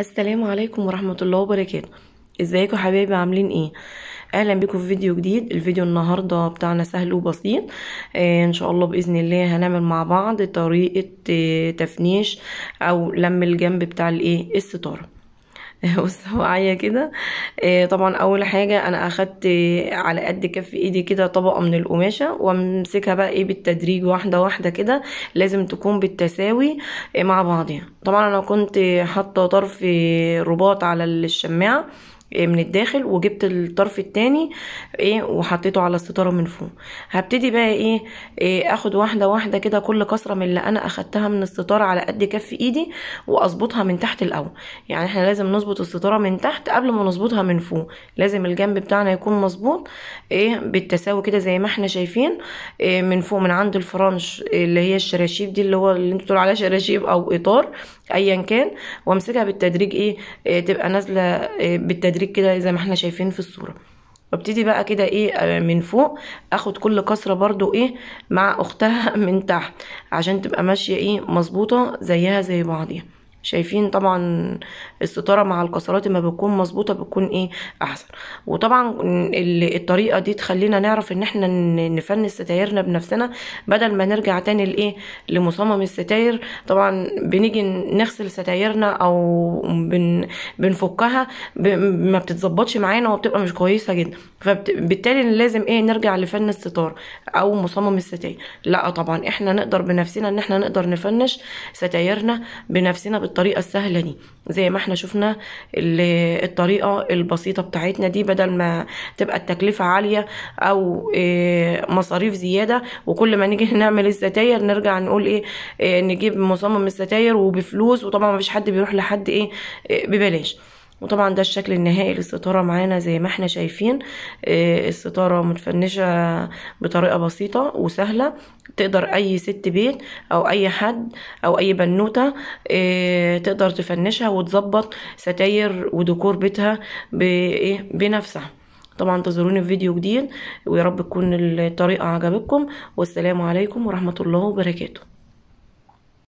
السلام عليكم ورحمة الله وبركاته ازيكم حبايبي عاملين ايه اهلا بيكم في فيديو جديد الفيديو النهاردة بتاعنا سهل وبسيط آه ان شاء الله باذن الله هنعمل مع بعض طريقة آه تفنيش او لم الجنب بتاع الايه الستارة بص والصواعية كده آه، طبعا اول حاجة انا اخدت على قد كف ايدي كده طبقة من القماشة وامسكها بقى ايه بالتدريج واحدة واحدة كده لازم تكون بالتساوي آه، مع بعضها طبعا انا كنت حاطة طرف رباط على الشماعة إيه، من الداخل وجبت الطرف التاني ايه وحطيته على الستاره من فوق هبتدي بقى ايه, إيه اخد واحده واحده كده كل كسره من اللي انا اخدتها من الستاره على قد كف ايدي واظبطها من تحت الاول يعني احنا لازم نظبط الستاره من تحت قبل ما نظبطها من فوق لازم الجنب بتاعنا يكون مظبوط ايه بالتساوي كده زي ما احنا شايفين إيه من فوق من عند الفرنش اللي هي الشراشيب دي اللي هو اللي انتوا عليها شراشيب او اطار ايا كان وامسكها بالتدريج ايه, إيه تبقى نازله إيه بالتدريج التريك كده زي ما احنا شايفين في الصوره وابتدي بقى كده ايه آه، من فوق اخد كل كسره برضو ايه مع اختها من تحت عشان تبقى ماشيه ايه مظبوطه زيها زي بعضيها شايفين طبعا الستارة مع الكسرات ما بتكون مظبوطة بتكون ايه احسن وطبعا الطريقة دي تخلينا نعرف ان احنا نفنس ستايرنا بنفسنا بدل ما نرجع تاني لايه لمصمم الستاير طبعا بنيجي نغسل ستايرنا او بن بنفكها ما بتتظبطش معانا وبتبقى مش كويسة جدا فبالتالي لازم ايه نرجع لفن الستار او مصمم الستاير لا طبعا احنا نقدر بنفسنا ان احنا نقدر نفنش ستايرنا بنفسنا الطريقه السهله دي زي ما احنا شفنا الطريقه البسيطه بتاعتنا دي بدل ما تبقى التكلفه عاليه او آه، مصاريف زياده وكل ما نيجي نعمل الستاير نرجع نقول ايه آه، نجيب مصمم الستاير وبفلوس وطبعا مفيش حد بيروح لحد ايه آه، ببلاش وطبعا ده الشكل النهائي للستارة معانا زي ما احنا شايفين آه، الستارة متفنشة بطريقة بسيطة وسهلة تقدر اي ست بيت او اي حد او اي بنوتة آه، تقدر تفنشها وتظبط ستاير وديكور بيتها إيه، بنفسها طبعا انتظروني في فيديو جديد ويا رب تكون الطريقة عجبتكم والسلام عليكم ورحمة الله وبركاته